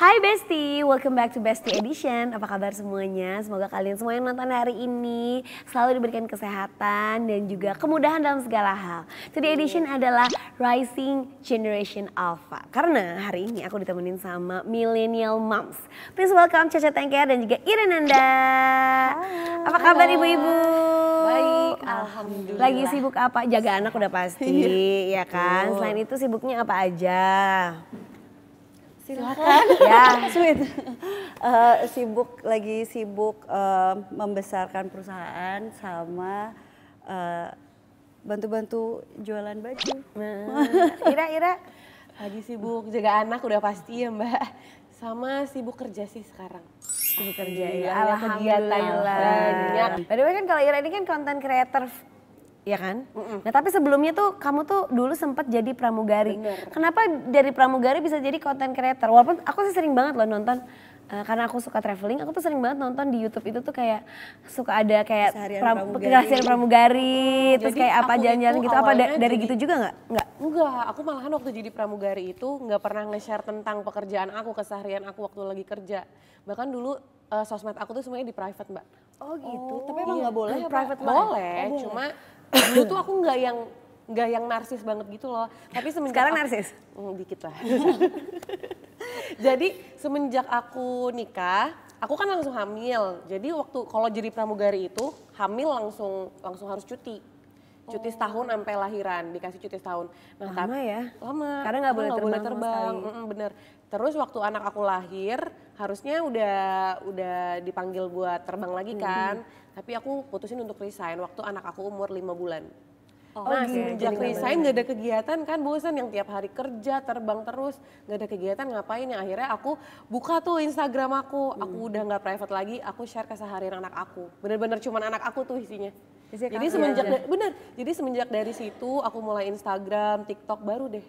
Hai Besti, welcome back to Besti Edition. Apa kabar semuanya? Semoga kalian semua yang nonton hari ini selalu diberikan kesehatan dan juga kemudahan dalam segala hal. Today Edition adalah Rising Generation Alpha. Karena hari ini aku ditemenin sama Millennial Moms. Please welcome Caca Tengker dan juga Irenanda. Apa kabar ibu-ibu? Baik, ah, alhamdulillah. Lagi sibuk apa? Jaga anak udah pasti, ya kan? Selain itu sibuknya apa aja? silakan ya sweet uh, sibuk lagi sibuk uh, membesarkan perusahaan sama eh, bantu-bantu jualan baju ira-ira nah, lagi sibuk jaga anak udah pasti ya mbak sama sibuk kerja sih sekarang sibuk kerja ya iya, alhamdulillah banyak by the way kan kalau Ira ini kan konten creator ya kan? Mm -mm. Nah tapi sebelumnya tuh kamu tuh dulu sempat jadi pramugari. Bener. Kenapa dari pramugari bisa jadi content creator? Walaupun aku sih sering banget loh nonton uh, karena aku suka traveling, aku tuh sering banget nonton di YouTube itu tuh kayak suka ada kayak pram pramugari, pramugari hmm, terus kayak apa jalan-jalan gitu apa da dari jadi, gitu juga nggak? Nggak. Enggak, aku malahan waktu jadi pramugari itu nggak pernah nge-share tentang pekerjaan aku, keseharian aku waktu lagi kerja. Bahkan dulu uh, sosmed aku tuh semuanya di private mbak. Oh gitu, oh, tapi emang iya. nggak iya. boleh ya, private Boleh, oh, boleh. cuma dulu tuh aku nggak yang nggak yang narsis banget gitu loh. Tapi semenjak sekarang aku, narsis, hmm, dikit lah. jadi semenjak aku nikah, aku kan langsung hamil. Jadi waktu kalau jadi pramugari itu hamil langsung langsung harus cuti. Cuti oh. setahun sampai lahiran, dikasih cuti setahun. Nah, lama ya? Lama. Karena nggak boleh, terbang. terbang. Mm -mm, bener. Terus waktu anak aku lahir harusnya udah udah dipanggil buat terbang lagi hmm. kan. Hmm. Tapi aku putusin untuk resign waktu anak aku umur 5 bulan. Oh, nah, okay. semenjak resign nggak ada kegiatan kan bosan yang tiap hari kerja terbang terus nggak ada kegiatan ngapain ya akhirnya aku buka tuh Instagram aku hmm. udah nggak private lagi aku share keseharian anak aku bener-bener cuman anak aku tuh isinya jadi semenjak ya, ya. Iya. bener jadi semenjak dari situ aku mulai Instagram TikTok baru deh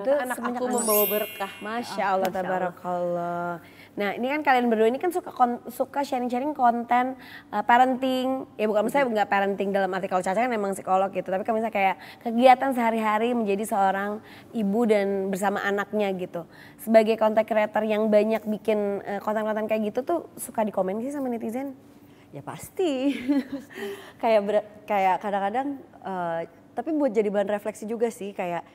Ternyata itu anak aku membawa berkah. Masya ah, Allah, Masya tabarakallah. Nah ini kan kalian berdua ini kan suka suka sharing-sharing konten uh, parenting. Ya bukan misalnya nggak parenting dalam arti kalau Caca kan memang psikolog gitu. Tapi kan misalnya kayak kegiatan sehari-hari menjadi seorang ibu dan bersama anaknya gitu. Sebagai konten creator yang banyak bikin konten eh, konten-konten kayak gitu tuh suka dikomen sih sama netizen? Ya pasti. kayak kayak kadang-kadang uh, tapi buat jadi bahan refleksi juga sih kayak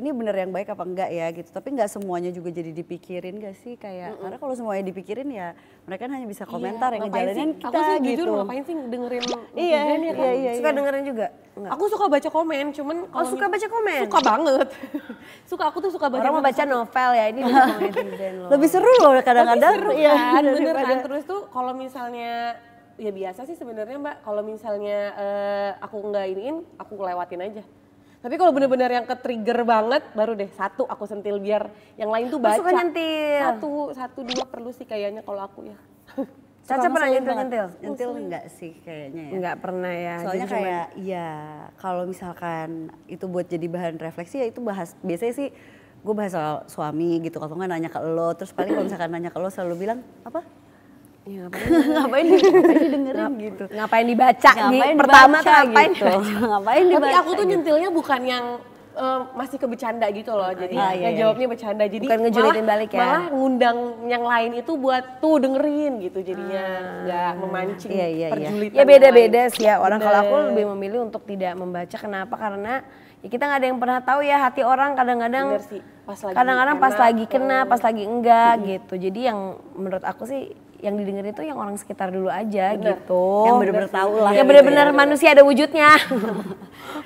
ini bener yang baik apa enggak ya gitu tapi nggak semuanya juga jadi dipikirin gak sih kayak mm -mm. karena kalau semuanya dipikirin ya mereka kan hanya bisa iya, komentar yang ngejalanin kita aku sih gitu. jujur ngapain sih dengerin iya, ya iya kan? iya, iya, iya, suka dengerin juga Enggak. aku suka baca komen cuman oh suka baca komen suka banget suka aku tuh suka baca orang mau baca novel ya ini lebih seru loh kadang-kadang seru ya, kan bener kan terus tuh kalau misalnya ya biasa sih sebenarnya mbak kalau misalnya uh, aku nggak iniin aku lewatin aja tapi kalau bener-bener yang ke-trigger banget, baru deh satu aku sentil biar yang lain tuh baca. Suka nyentil. Satu, satu dua perlu sih kayaknya kalau aku ya. Caca pernah nyentil nyentil? Nyentil enggak sih kayaknya ya? Enggak pernah ya. Soalnya jadi kayak cuman... Iya, kalau misalkan itu buat jadi bahan refleksi ya itu bahas biasanya sih gue bahas soal suami gitu kalau nggak nanya ke lo terus paling kalau misalkan nanya ke lo selalu bilang apa Ya, ngapain, ngapain didengerin gitu ngapain dibaca nih pertama tuh ngapain gitu, gitu. ngapain gitu? dibaca tapi aku tuh gitu? nyentilnya bukan yang eh, masih ke bercanda gitu loh. Ah, Jadi ah, iya, iya, jawabnya iya. bercanda. Jadi Bukan ngejulitin malah, balik ya. Malah ngundang yang lain itu buat tuh dengerin gitu jadinya ah. nggak memancing iya, iya, Ya beda-beda sih ya. Orang kalau aku lebih memilih untuk tidak membaca kenapa? Karena ya kita nggak ada yang pernah tahu ya hati orang kadang-kadang kadang-kadang pas lagi kena, pas lagi kena, pas lagi enggak hmm. gitu. Jadi yang menurut aku sih yang didengar itu yang orang sekitar dulu aja bener. gitu. Yang benar-benar tahu lah. Yang benar-benar ya, iya. manusia ada wujudnya.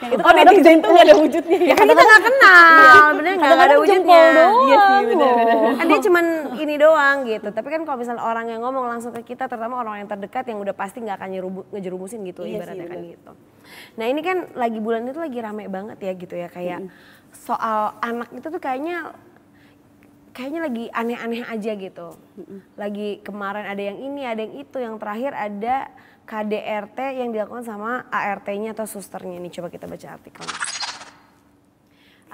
itu oh, kan netizen tuh gak ada wujudnya. Ya, kan kita nggak kenal, iya. bener gak ada wujudnya. Iya sih, bener, gitu. bener. Kan dia cuman ini doang gitu. Tapi kan kalau misalnya orang yang ngomong langsung ke kita, terutama orang yang terdekat yang udah pasti gak akan ngejerumusin gitu, iya ibaratnya sih, kan gitu. Nah ini kan lagi bulan itu lagi rame banget ya gitu ya kayak soal anak itu tuh kayaknya kayaknya lagi aneh-aneh aja gitu. Lagi kemarin ada yang ini, ada yang itu, yang terakhir ada KDRT yang dilakukan sama ART-nya atau susternya ini. Coba kita baca artikelnya.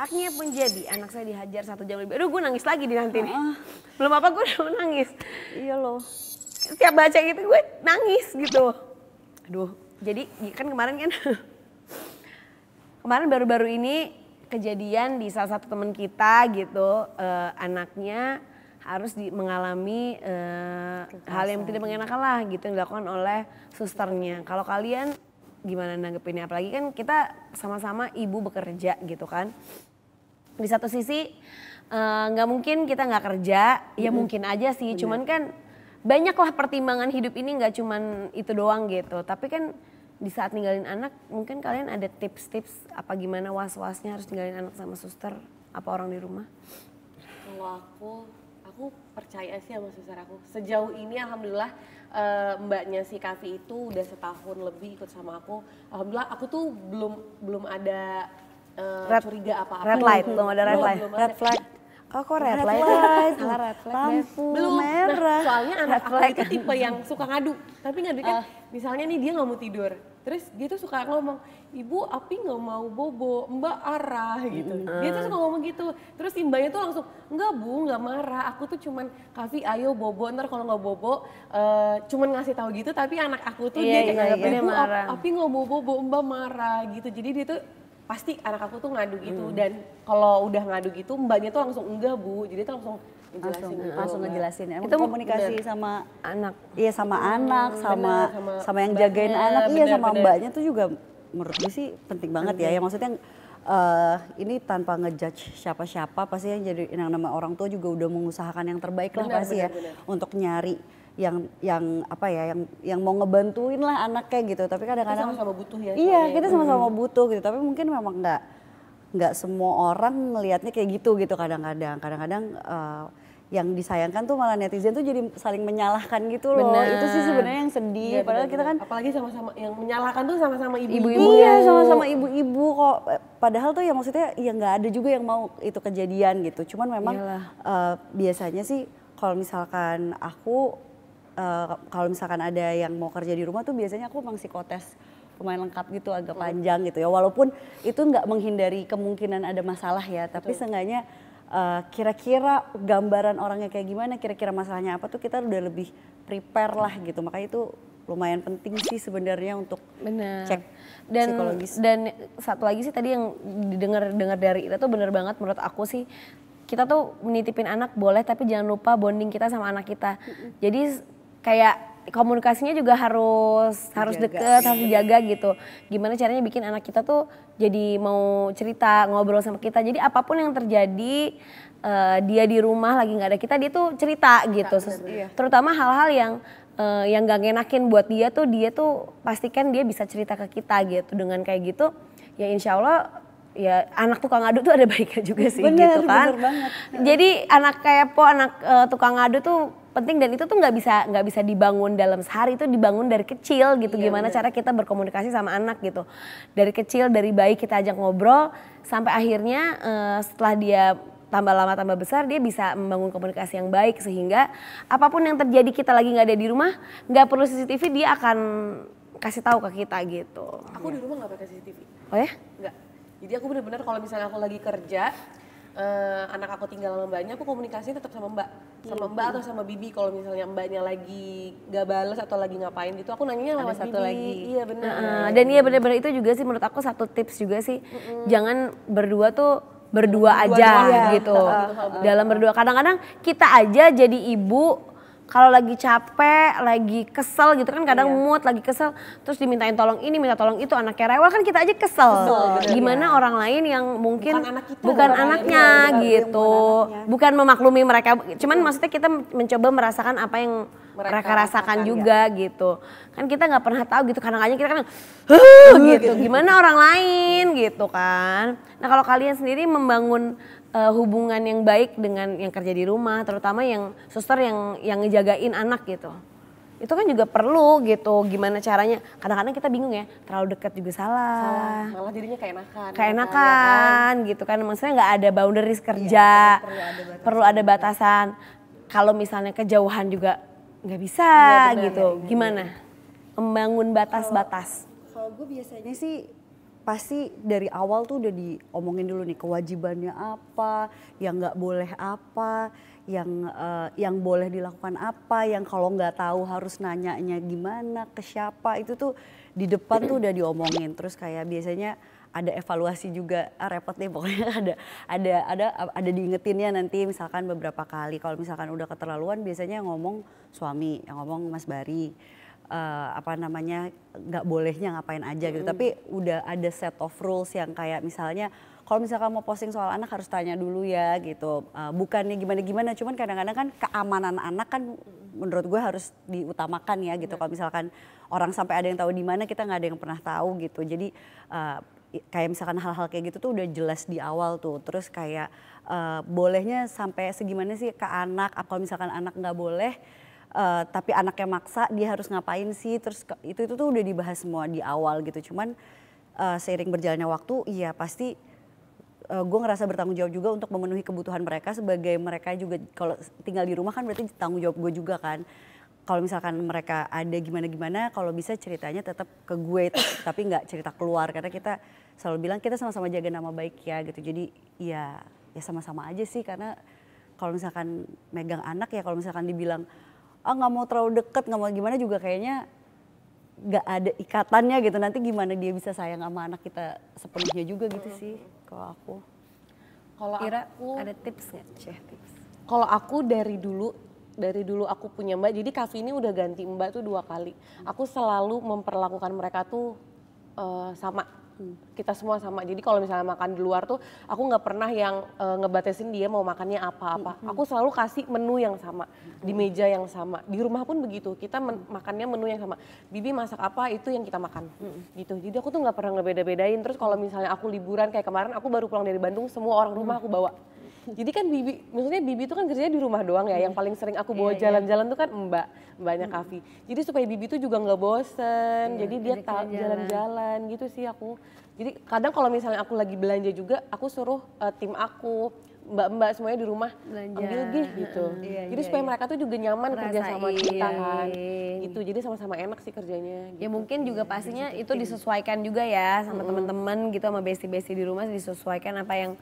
Akhirnya pun jadi, anak saya dihajar satu jam lebih. Aduh gue nangis lagi di nanti nih. Ah. Belum apa gue udah nangis. Iya loh. Setiap baca gitu gue nangis gitu. Aduh, jadi kan kemarin kan. kemarin baru-baru ini kejadian di salah satu teman kita gitu uh, anaknya harus di, mengalami uh, hal yang tidak mengenakan lah gitu yang dilakukan oleh susternya. Kalau kalian gimana nanggepinnya? Apalagi kan kita sama-sama ibu bekerja gitu kan. Di satu sisi eh, nggak uh, mungkin kita nggak kerja, ya hmm ya mungkin aja sih. Benar. Cuman kan banyaklah pertimbangan hidup ini nggak cuman itu doang gitu. Tapi kan di saat ninggalin anak mungkin kalian ada tips-tips apa gimana was-wasnya harus ninggalin anak sama suster apa orang di rumah? Kalau aku aku percaya sih sama suster aku. Sejauh ini alhamdulillah uh, mbaknya si Kavi itu udah setahun lebih ikut sama aku. Alhamdulillah aku tuh belum belum ada uh, red, curiga apa-apa. Red light, belum ada red light. Belum, belum red flag. Oh kok red, red light? light. red flag. Lampu Belum. Nah, merah. Nah, soalnya anak red aku itu tipe yang suka ngadu. Tapi ngadu kan, uh. misalnya nih dia nggak mau tidur. Terus dia tuh suka ngomong, ibu api nggak mau bobo, mbak arah gitu. Mm. Dia tuh suka ngomong gitu. Terus si mbaknya tuh langsung, enggak bu, nggak marah. Aku tuh cuman, kasih ayo bobo, ntar kalau nggak bobo, uh, cuman ngasih tahu gitu. Tapi anak aku tuh yeah, dia kayak, yeah, iya, iya. ibu marah. api nggak mau bobo, mbak marah gitu. Jadi dia tuh pasti anak aku tuh ngadu gitu. Mm. Dan kalau udah ngadu gitu, mbaknya tuh langsung enggak bu. Jadi tuh langsung Eh, langsung langsung ngejelasin ya. itu komunikasi bener. sama anak iya sama hmm, anak sama bener, sama, sama yang mbaknya, jagain anak iya sama bener. mbaknya tuh juga menurut gue sih penting banget bener. ya yang ya, maksudnya uh, ini tanpa ngejudge siapa-siapa pasti yang jadi yang nama orang tua juga udah mengusahakan yang terbaik lah pasti bener, ya bener. untuk nyari yang yang apa ya yang yang mau ngebantuin lah anaknya gitu tapi kadang-kadang sama-sama butuh ya iya kita sama-sama hmm. butuh gitu tapi mungkin memang nggak nggak semua orang ngelihatnya kayak gitu gitu kadang-kadang kadang-kadang uh, yang disayangkan tuh malah netizen tuh jadi saling menyalahkan gitu loh. Bener. Itu sih sebenarnya yang sedih. Ya, Padahal bener. kita kan apalagi sama-sama yang menyalahkan tuh sama-sama ibu-ibu. Iya, sama-sama ibu-ibu kok. Padahal tuh ya maksudnya ya nggak ada juga yang mau itu kejadian gitu. Cuman memang uh, biasanya sih kalau misalkan aku uh, kalau misalkan ada yang mau kerja di rumah tuh biasanya aku emang psikotes pemain lengkap gitu agak panjang gitu ya. Walaupun itu nggak menghindari kemungkinan ada masalah ya, tapi Betul. seenggaknya Eh, kira-kira uh, gambaran orangnya kayak gimana, kira-kira masalahnya apa tuh kita udah lebih prepare lah gitu. Makanya itu lumayan penting sih sebenarnya untuk bener. cek dan, psikologis. Dan satu lagi sih tadi yang didengar dengar dari itu tuh bener banget menurut aku sih kita tuh menitipin anak boleh tapi jangan lupa bonding kita sama anak kita. Jadi kayak komunikasinya juga harus harus deket, harus iya. dijaga gitu. Gimana caranya bikin anak kita tuh jadi mau cerita, ngobrol sama kita. Jadi apapun yang terjadi uh, dia di rumah lagi nggak ada kita, dia tuh cerita gitu. Nah, iya. Terutama hal-hal yang uh, yang gak ngenakin buat dia tuh dia tuh pastikan dia bisa cerita ke kita gitu. Dengan kayak gitu ya insya Allah ya anak tukang adu tuh ada baiknya juga sih bener, gitu kan. Bener banget. Jadi anak kayak kepo, anak uh, tukang adu tuh penting dan itu tuh nggak bisa nggak bisa dibangun dalam sehari itu dibangun dari kecil gitu iya, gimana bener. Iya. cara kita berkomunikasi sama anak gitu dari kecil dari bayi kita ajak ngobrol sampai akhirnya uh, setelah dia tambah lama tambah besar dia bisa membangun komunikasi yang baik sehingga apapun yang terjadi kita lagi nggak ada di rumah nggak perlu CCTV dia akan kasih tahu ke kita gitu aku ya. di rumah nggak pakai CCTV oh ya nggak jadi aku benar-benar kalau misalnya aku lagi kerja uh, anak aku tinggal sama mbaknya aku komunikasi tetap sama mbak sama iya, mbak iya. atau sama bibi kalau misalnya mbaknya lagi gak bales atau lagi ngapain gitu aku nanya sama satu bibi. lagi iya benar uh, dan iya benar-benar itu juga sih menurut aku satu tips juga sih mm. jangan berdua tuh berdua, berdua aja gitu uh, dalam berdua kadang-kadang kita aja jadi ibu kalau lagi capek, lagi kesel gitu kan kadang iya. mood lagi kesel terus dimintain tolong ini, minta tolong itu anaknya rewel kan kita aja kesel. kesel Gimana ya. orang lain yang mungkin bukan, anak kita, bukan anaknya gitu. Bukan, bukan memaklumi mereka, cuman maksudnya kita mencoba merasakan apa yang mereka, mereka rasakan ya. juga ya. gitu kan kita nggak pernah tahu gitu kadang kadang kita kan gitu. huh, gitu gimana orang lain gitu kan nah kalau kalian sendiri membangun uh, hubungan yang baik dengan yang kerja di rumah terutama yang suster yang yang ngejagain anak gitu itu kan juga perlu gitu gimana caranya kadang-kadang kita bingung ya terlalu dekat juga salah, salah. malah jadinya keenakan keenakan ya kan? gitu kan maksudnya nggak ada boundaries iya, kerja Iya, perlu ada perlu ada batasan. kalau misalnya kejauhan juga nggak bisa ya, benar, gitu. Gimana? Membangun batas-batas. Kalau gue biasanya sih pasti dari awal tuh udah diomongin dulu nih kewajibannya apa, yang nggak boleh apa, yang uh, yang boleh dilakukan apa, yang kalau nggak tahu harus nanyanya gimana, ke siapa itu tuh di depan tuh udah diomongin. Terus kayak biasanya ada evaluasi juga ah, repot deh pokoknya ada ada ada ada diingetinnya nanti misalkan beberapa kali kalau misalkan udah keterlaluan biasanya ngomong suami yang ngomong Mas Bari uh, apa namanya nggak bolehnya ngapain aja gitu mm tapi udah ada set of rules yang kayak misalnya kalau misalkan mau posting soal anak harus tanya dulu ya gitu uh, bukannya gimana gimana cuman kadang-kadang kan keamanan anak kan menurut gue harus diutamakan ya gitu mm kalau misalkan orang sampai ada yang tahu di mana kita nggak ada yang pernah tahu gitu jadi uh, kayak misalkan hal-hal kayak gitu tuh udah jelas di awal tuh terus kayak uh, bolehnya sampai segimana sih ke anak apa misalkan anak nggak boleh uh, tapi anaknya maksa dia harus ngapain sih terus ke, itu itu tuh udah dibahas semua di awal gitu cuman uh, seiring berjalannya waktu iya pasti uh, gue ngerasa bertanggung jawab juga untuk memenuhi kebutuhan mereka sebagai mereka juga kalau tinggal di rumah kan berarti tanggung jawab gue juga kan kalau misalkan mereka ada gimana-gimana, kalau bisa ceritanya tetap ke gue, tapi nggak cerita keluar karena kita selalu bilang kita sama-sama jaga nama baik ya gitu. Jadi ya ya sama-sama aja sih karena kalau misalkan megang anak ya kalau misalkan dibilang ah oh, nggak mau terlalu deket nggak mau gimana juga kayaknya nggak ada ikatannya gitu nanti gimana dia bisa sayang sama anak kita sepenuhnya juga gitu sih kalau aku kalau aku, ada tips nggak ceh tips kalau aku dari dulu dari dulu aku punya mbak, jadi kafe ini udah ganti mbak tuh dua kali. Aku selalu memperlakukan mereka tuh uh, sama. Hmm. Kita semua sama. Jadi kalau misalnya makan di luar tuh, aku nggak pernah yang uh, ngebatasin dia mau makannya apa-apa. Hmm, hmm. Aku selalu kasih menu yang sama di meja yang sama. Di rumah pun begitu. Kita men makannya menu yang sama. Bibi masak apa itu yang kita makan. Gitu. Jadi aku tuh nggak pernah ngebeda-bedain. Terus kalau misalnya aku liburan kayak kemarin, aku baru pulang dari Bandung, semua orang rumah aku bawa. Jadi kan Bibi, maksudnya Bibi itu kan kerjanya di rumah doang ya. Hmm. Yang iya. paling sering aku iya, bawa iya. jalan-jalan yeah, yeah. tuh kan Mbak, Mbaknya hmm. Kavi. Jadi supaya Bibi itu juga nggak bosen. Yeah, jadi dia jalan-jalan gitu sih aku. Jadi kadang kalau misalnya aku lagi belanja juga, aku suruh uh, tim aku mbak-mbak semuanya di rumah Belanja. ambil gih gitu. Hmm. Yeah, jadi yeah, supaya yeah. mereka tuh juga nyaman kerja sama kita kan. Itu jadi sama-sama enak sih kerjanya. Ya gitu. Ya mungkin juga pastinya itu disesuaikan juga ya sama mm teman-teman gitu sama besti-besti di rumah disesuaikan apa yang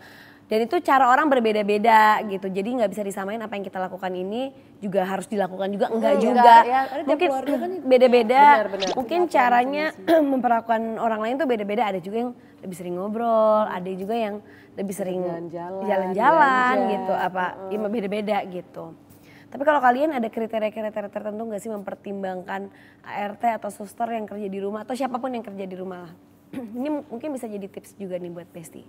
dan itu cara orang berbeda-beda gitu jadi nggak bisa disamain apa yang kita lakukan ini juga harus dilakukan juga enggak hmm, juga ya, mungkin kan beda-beda kan mungkin Tidak caranya memperlakukan orang lain tuh beda-beda ada juga yang lebih sering ngobrol hmm. ada juga yang lebih sering jalan-jalan gitu apa hmm. ya beda-beda gitu tapi kalau kalian ada kriteria-kriteria tertentu nggak sih mempertimbangkan ART atau suster yang kerja di rumah atau siapapun yang kerja di rumah lah ini mungkin bisa jadi tips juga nih buat Besti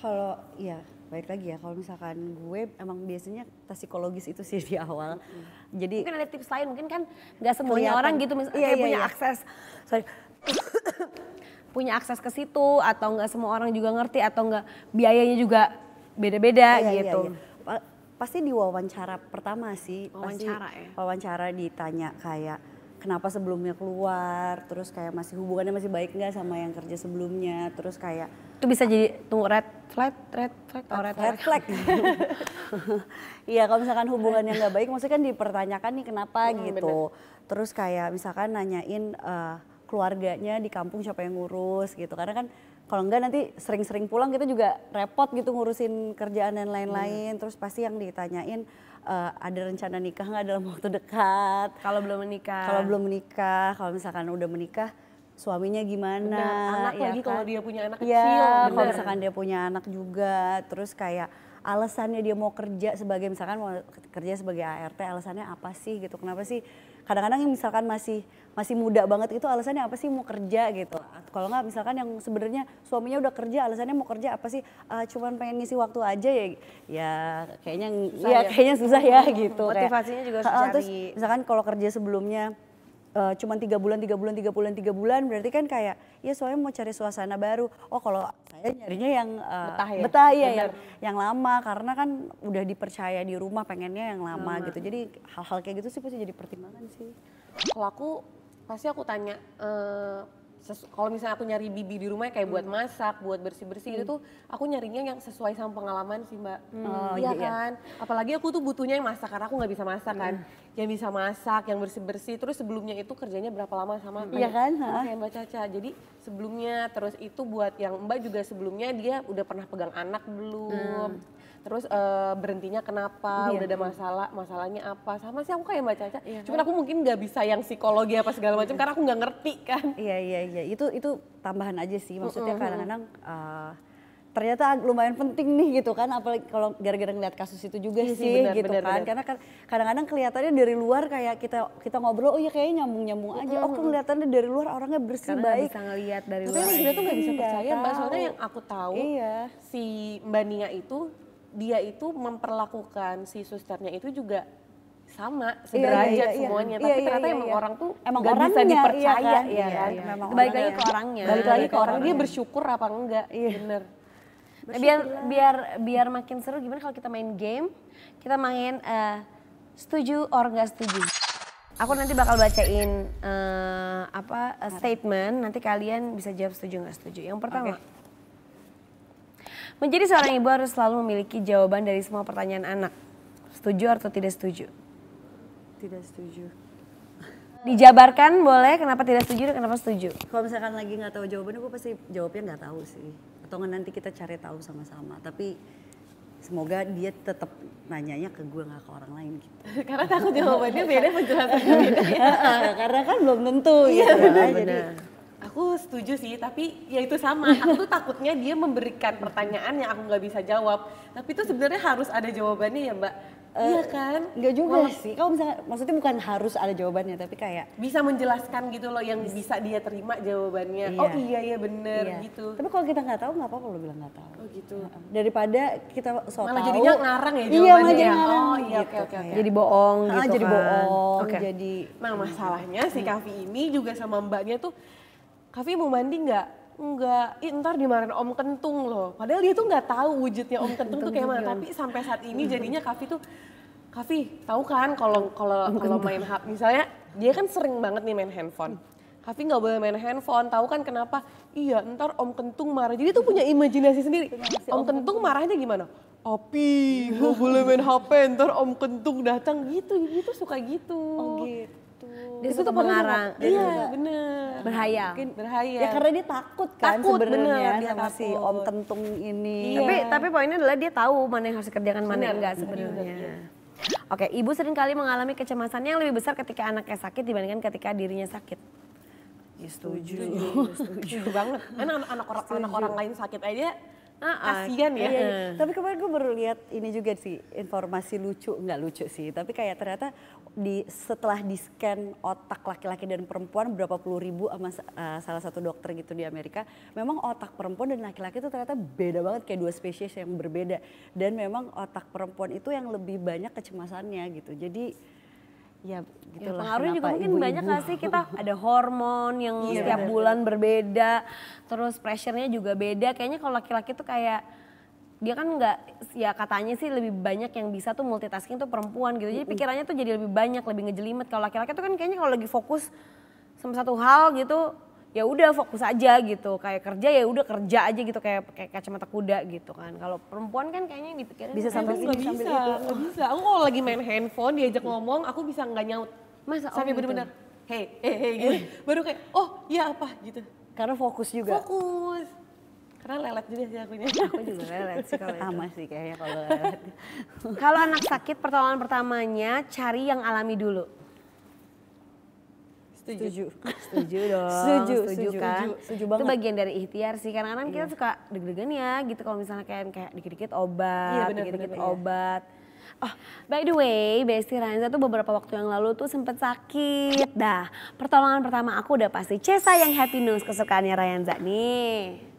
kalau ya baik lagi ya kalau misalkan gue emang biasanya tas psikologis itu sih di awal. Hmm. Jadi mungkin ada tips lain mungkin kan nggak semuanya kelihatan. orang gitu misalnya iya, iya, punya iya. akses sorry punya akses ke situ atau nggak semua orang juga ngerti atau nggak biayanya juga beda-beda iya, gitu. Iya, iya. Gitu. pasti di wawancara pertama sih wawancara pasti ya. Wawancara ditanya kayak kenapa sebelumnya keluar terus kayak masih hubungannya masih baik nggak sama yang kerja sebelumnya terus kayak itu bisa jadi tuh red flag red flag atau red, red flag iya kalau misalkan hubungannya nggak baik maksudnya kan dipertanyakan nih kenapa hmm, gitu bener. terus kayak misalkan nanyain uh, keluarganya di kampung siapa yang ngurus gitu karena kan kalau enggak nanti sering-sering pulang kita juga repot gitu ngurusin kerjaan dan lain-lain. Hmm. Terus pasti yang ditanyain uh, ada rencana nikah nggak dalam waktu dekat? Kalau belum menikah. Kalau belum menikah, kalau misalkan udah menikah suaminya gimana? Benar, anak ya lagi kan? kalau dia punya anak ya, kecil. kalau misalkan dia punya anak juga. Terus kayak alasannya dia mau kerja sebagai misalkan mau kerja sebagai ART alasannya apa sih gitu? Kenapa sih? Kadang-kadang misalkan masih masih muda banget itu alasannya apa sih mau kerja gitu kalau nggak misalkan yang sebenarnya suaminya udah kerja alasannya mau kerja apa sih uh, cuman pengen ngisi waktu aja ya ya kayaknya susah ya, ya kayaknya susah ya gitu motivasinya juga susah terus misalkan kalau kerja sebelumnya uh, cuman tiga bulan tiga bulan tiga bulan tiga bulan berarti kan kayak ya soalnya mau cari suasana baru oh kalau saya nyarinya yang uh, betah ya, betah ya yang, yang lama karena kan udah dipercaya di rumah pengennya yang lama, lama. gitu jadi hal-hal kayak gitu sih pasti jadi pertimbangan sih kalau aku pasti aku tanya uh, kalau misalnya aku nyari bibi di rumah ya kayak buat hmm. masak, buat bersih-bersih gitu hmm. itu aku nyarinya yang sesuai sama pengalaman sih mbak. Hmm. Oh, iya kan. Apalagi aku tuh butuhnya yang masak karena aku nggak bisa masak kan. Hmm. Yang bisa masak, yang bersih-bersih. Terus sebelumnya itu kerjanya berapa lama sama Iya kan? Kayak mbak Caca. Jadi sebelumnya terus itu buat yang mbak juga sebelumnya dia udah pernah pegang anak belum. Hmm terus uh, berhentinya kenapa iya. udah ada masalah masalahnya apa sama sih aku kayak baca Caca iya, cuman aku mungkin nggak bisa yang psikologi apa segala macam karena aku nggak ngerti kan iya iya iya itu itu tambahan aja sih maksudnya kadang-kadang mm -hmm. uh, ternyata lumayan penting nih gitu kan apalagi kalau gara-gara ngeliat kasus itu juga iya, sih benar, gitu benar, kan benar. karena kan, kadang-kadang kelihatannya dari luar kayak kita kita ngobrol oh ya kayak nyambung-nyambung aja mm -hmm. oh kelihatannya dari luar orangnya bersih karena baik bisa ngeliat dari luar. Tapi kita tuh nggak bisa iya, percaya mbak soalnya yang aku tahu iya. si mbak Nia itu dia itu memperlakukan si susternya itu juga sama iya, sederajat iya, iya, iya, semuanya iya, tapi iya, ternyata iya, emang iya. orang tuh emang gak orangnya, bisa iya, dipercaya iya, iya, iya, kan iya, iya. lagi ke orangnya balik lagi ke orang dia bersyukur apa enggak iya. bener nah, biar biar biar makin seru gimana kalau kita main game kita main uh, setuju or nggak setuju aku nanti bakal bacain uh, apa statement nanti kalian bisa jawab setuju nggak setuju yang pertama okay. Menjadi seorang ibu harus selalu memiliki jawaban dari semua pertanyaan anak. Setuju atau tidak setuju? Tidak setuju. Dijabarkan boleh kenapa tidak setuju dan kenapa setuju? Kalau misalkan lagi nggak tahu jawabannya, gue pasti jawabnya nggak tahu sih. Atau nanti kita cari tahu sama-sama. Tapi semoga dia tetap nanyanya ke gue nggak ke orang lain gitu. karena takut jawabannya beda menjelaskan. beda karena kan belum tentu Iya, gitu. Kan. Aku setuju sih, tapi ya itu sama. Aku tuh takutnya dia memberikan pertanyaan yang aku nggak bisa jawab. Tapi itu sebenarnya harus ada jawabannya ya Mbak. Uh, iya kan? nggak juga sih. Kalau misalnya maksudnya bukan harus ada jawabannya tapi kayak bisa menjelaskan gitu loh yang bisa dia terima jawabannya. Iya. Oh iya iya bener iya. gitu. Tapi kalau kita nggak tahu nggak apa-apa bilang nggak tahu. Oh gitu. Daripada kita so malah tahu. jadinya ngarang ya jawabannya. Iya, malah jadi ya. ngarang. Oh iya oke okay, gitu, okay. Jadi bohong gitu jadi kan. bohong. Okay. Jadi Nah, masalahnya si hmm. Kavi ini juga sama mbaknya tuh Kavi mau mandi nggak? Enggak, Ih, ntar dimarahin Om Kentung loh. Padahal dia tuh nggak tahu wujudnya Om Kentung tuh kayak mana. Iya. Tapi sampai saat ini jadinya Kavi tuh, Kavi tahu kan kalau kalau kalau main HP, misalnya dia kan sering banget nih main handphone. Kavi nggak boleh main handphone, tahu kan kenapa? Iya, ntar Om Kentung marah. Jadi tuh punya imajinasi sendiri. Om, Om Kentung marahnya gimana? Api, gue boleh main HP, ntar Om Kentung datang gitu, gitu suka gitu. Oh gitu. Gitu. Dia itu suka pengarang. Iya, bener. Berhayal. Mungkin berhayal. Ya karena dia takut kan takut, sebenarnya dia sama takut. si Om Kentung ini. Iya. Tapi tapi poinnya adalah dia tahu mana yang harus dikerjakan, mana yang enggak sebenarnya. Oke, ibu sering kali mengalami kecemasan yang lebih besar ketika anaknya sakit dibandingkan ketika dirinya sakit. Ya setuju. Setuju, setuju banget. Karena anak-anak orang, anak orang lain sakit aja kasihan ya. Iya, iya. Tapi kemarin gue baru lihat ini juga sih informasi lucu nggak lucu sih, tapi kayak ternyata di setelah di scan otak laki-laki dan perempuan berapa puluh ribu sama uh, salah satu dokter gitu di Amerika memang otak perempuan dan laki-laki itu ternyata beda banget kayak dua spesies yang berbeda dan memang otak perempuan itu yang lebih banyak kecemasannya gitu jadi ya gitu ya, pengaruhnya juga mungkin ibu-ibu. banyak gak sih kita ada hormon yang iya, setiap bener. bulan berbeda terus pressure-nya juga beda kayaknya kalau laki-laki tuh kayak dia kan nggak ya katanya sih lebih banyak yang bisa tuh multitasking tuh perempuan gitu. Jadi pikirannya tuh jadi lebih banyak, lebih ngejelimet. Kalau laki-laki tuh kan kayaknya kalau lagi fokus sama satu hal gitu, ya udah fokus aja gitu kayak kerja ya udah kerja aja gitu kayak kayak kacamata kuda gitu kan kalau perempuan kan kayaknya dipikirin bisa sambil gitu, ini bisa, sambil itu bisa aku kalau lagi main handphone diajak ngomong aku bisa nggak nyaut masa oh sampai oh, bener-bener eh, eh, gitu. hey eh. hey hey gitu baru kayak oh ya apa gitu karena fokus juga fokus karena lelet juga sih akunya. Aku juga lelet sih kalau Sama itu. sih kayaknya kalau lelet. kalau anak sakit pertolongan pertamanya cari yang alami dulu. Setuju. Setuju dong. Setuju, setuju, setuju kan. Setuju, setuju banget. Itu bagian dari ikhtiar sih. Karena kan kita iya. suka deg-degan ya gitu kalau misalnya kayak kayak dikit-dikit obat, iya, dikit-dikit iya. obat. Oh, by the way, Besti Ranza tuh beberapa waktu yang lalu tuh sempet sakit. Dah, pertolongan pertama aku udah pasti Cesa yang Happy News kesukaannya Ryanza nih.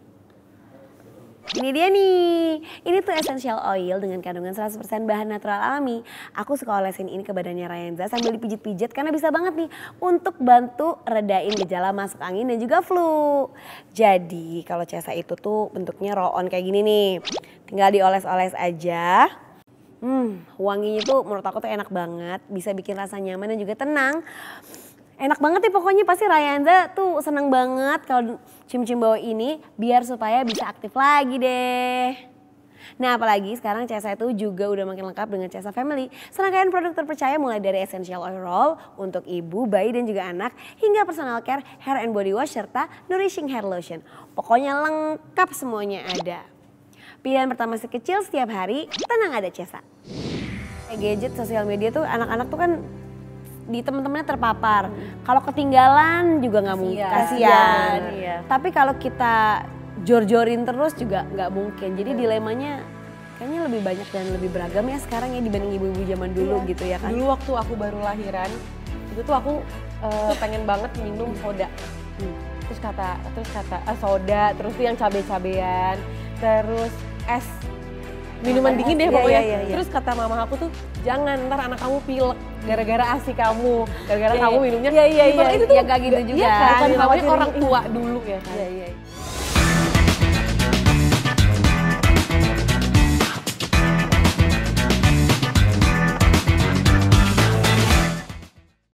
Ini dia nih, ini tuh essential oil dengan kandungan 100% bahan natural alami. Aku suka olesin ini ke badannya Ryanza sambil dipijit-pijit karena bisa banget nih untuk bantu redain gejala masuk angin dan juga flu. Jadi kalau cesa itu tuh bentuknya roon kayak gini nih, tinggal dioles-oles aja. Hmm, wanginya tuh menurut aku tuh enak banget, bisa bikin rasa nyaman dan juga tenang enak banget nih ya pokoknya pasti Rayanza tuh seneng banget kalau cium-cium bawa ini biar supaya bisa aktif lagi deh. Nah apalagi sekarang Cesa itu juga udah makin lengkap dengan Cesa Family. Serangkaian produk terpercaya mulai dari essential oil roll untuk ibu, bayi dan juga anak. Hingga personal care, hair and body wash serta nourishing hair lotion. Pokoknya lengkap semuanya ada. Pilihan pertama sekecil setiap hari, tenang ada Cesa. Gadget, sosial media tuh anak-anak tuh kan di teman-temannya terpapar. Hmm. Kalau ketinggalan juga nggak mungkin, kasihan. Iya. Tapi kalau kita jor-jorin terus juga nggak mungkin. Jadi iya. dilemanya kayaknya lebih banyak dan lebih beragam ya sekarang ya dibanding ibu-ibu zaman dulu iya. gitu ya kan. Dulu waktu aku baru lahiran itu tuh aku uh, pengen banget minum soda. Hmm. Terus kata terus kata uh, soda, terus tuh yang cabe-cabean, terus es minuman Makan dingin deh iya, pokoknya. Iya, iya, iya. Terus kata mama aku tuh jangan ntar anak kamu pilek gara-gara asi kamu, gara-gara iya, kamu iya. minumnya. Iya iya iya. Itu tuh ya, gak gitu iya, juga. Iya, kan, bukan orang tua dulu ya kan. Iya iya.